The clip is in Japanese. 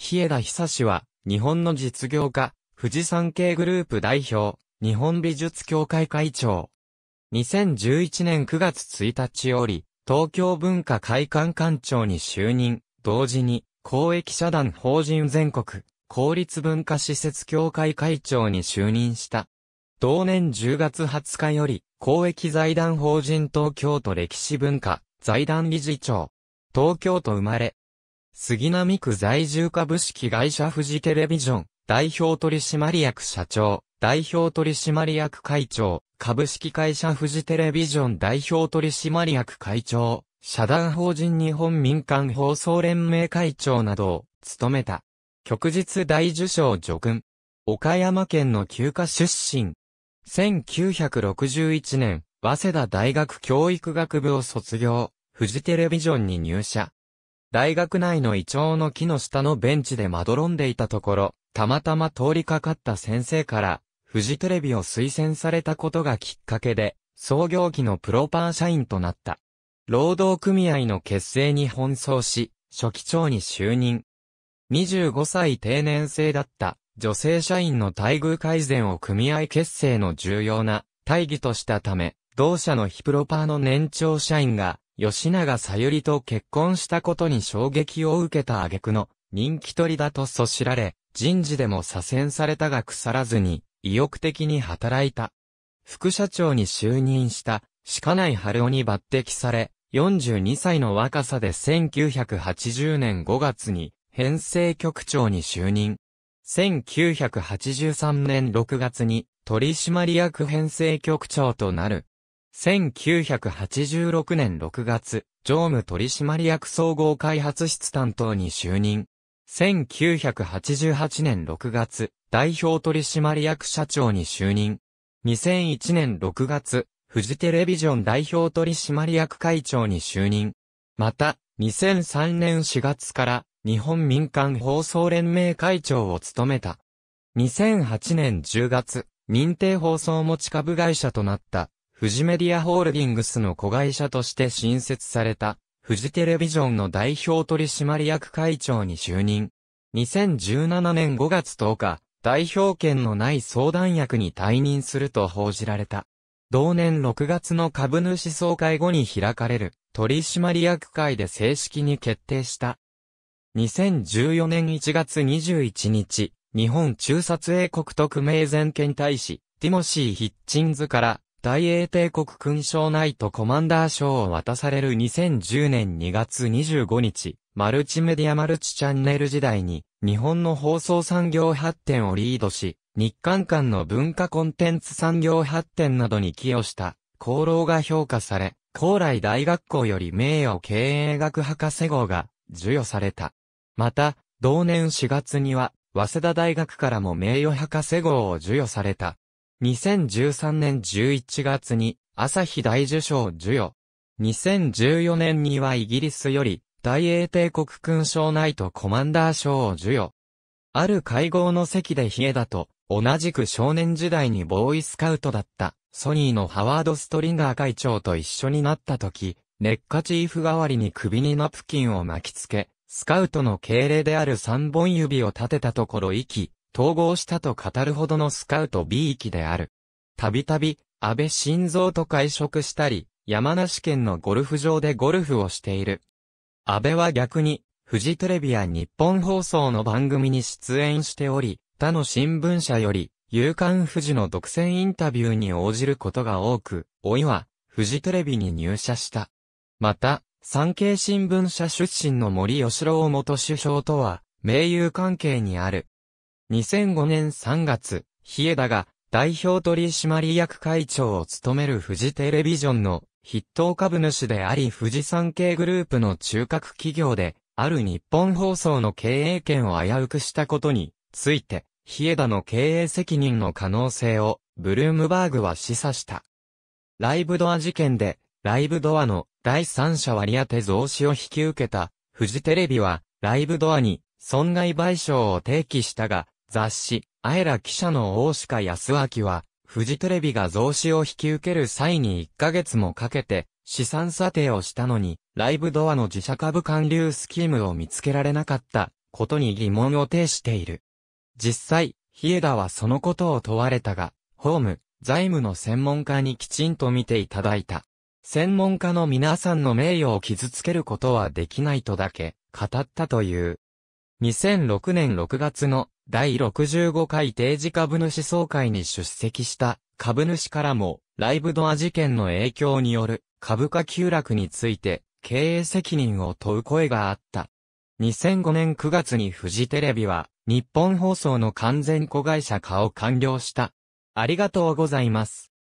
日枝久志は、日本の実業家、富士山系グループ代表、日本美術協会会長。2011年9月1日より、東京文化会館館長に就任、同時に、公益社団法人全国、公立文化施設協会会長に就任した。同年10月20日より、公益財団法人東京都歴史文化、財団理事長。東京都生まれ、杉並区在住株式会社富士テレビジョン、代表取締役社長、代表取締役会長、株式会社富士テレビジョン代表取締役会長、社団法人日本民間放送連盟会長などを務めた。旭日大受賞助君。岡山県の休暇出身。1961年、早稲田大学教育学部を卒業、富士テレビジョンに入社。大学内のイチョウの木の下のベンチでまどろんでいたところ、たまたま通りかかった先生から、フジテレビを推薦されたことがきっかけで、創業期のプロパー社員となった。労働組合の結成に奔走し、初期長に就任。25歳定年制だった女性社員の待遇改善を組合結成の重要な大義としたため、同社の非プロパーの年長社員が吉永さゆりと結婚したことに衝撃を受けた挙句の人気取りだとそ知られ、人事でも左遷されたが腐らずに、意欲的に働いた。副社長に就任した、鹿内春夫に抜擢され、42歳の若さで1980年5月に、編成局長に就任。1983年6月に、取締役編成局長となる。1986年6月、常務取締役総合開発室担当に就任。1988年6月、代表取締役社長に就任。2001年6月、フジテレビジョン代表取締役会長に就任。また、2003年4月から日本民間放送連盟会長を務めた。2008年10月、認定放送持ち株会社となったフジメディアホールディングスの子会社として新設された、フジテレビジョンの代表取締役会長に就任。2017年5月10日、代表権のない相談役に退任すると報じられた。同年6月の株主総会後に開かれる取締役会で正式に決定した。2014年1月21日、日本中撮英国特命全権大使、ティモシー・ヒッチンズから大英帝国勲章ナイトコマンダー賞を渡される2010年2月25日、マルチメディアマルチチャンネル時代に、日本の放送産業発展をリードし、日韓間の文化コンテンツ産業発展などに寄与した、功労が評価され、高麗大学校より名誉経営学博士号が授与された。また、同年4月には、早稲田大学からも名誉博士号を授与された。2013年11月に朝日大受賞授与。2014年にはイギリスより大英帝国勲章ナイトコマンダー賞を授与。ある会合の席でヒエダと同じく少年時代にボーイスカウトだったソニーのハワード・ストリンガー会長と一緒になった時、ネッカチーフ代わりに首にナプキンを巻きつけ、スカウトの敬礼である三本指を立てたところ息、統合したと語るほどのスカウト B 域である。たびたび、安倍晋三と会食したり、山梨県のゴルフ場でゴルフをしている。安倍は逆に、フジテレビや日本放送の番組に出演しており、他の新聞社より、夕刊富士の独占インタビューに応じることが多く、老いは、フジテレビに入社した。また、産経新聞社出身の森喜朗元首相とは、名友関係にある。2005年3月、日枝が代表取締役会長を務めるフジテレビジョンの筆頭株主であり富士山系グループの中核企業で、ある日本放送の経営権を危うくしたことについて、日枝の経営責任の可能性を、ブルームバーグは示唆した。ライブドア事件で、ライブドアの第三者割当増資を引き受けた、フジテレビは、ライブドアに損害賠償を提起したが、雑誌、あえら記者の大鹿康明は、富士テレビが増資を引き受ける際に1ヶ月もかけて、資産査定をしたのに、ライブドアの自社株管流スキームを見つけられなかったことに疑問を呈している。実際、日枝はそのことを問われたが、ホーム、財務の専門家にきちんと見ていただいた。専門家の皆さんの名誉を傷つけることはできないとだけ語ったという。2006年6月の第65回定時株主総会に出席した株主からもライブドア事件の影響による株価急落について経営責任を問う声があった。2005年9月にフジテレビは日本放送の完全子会社化を完了した。ありがとうございます。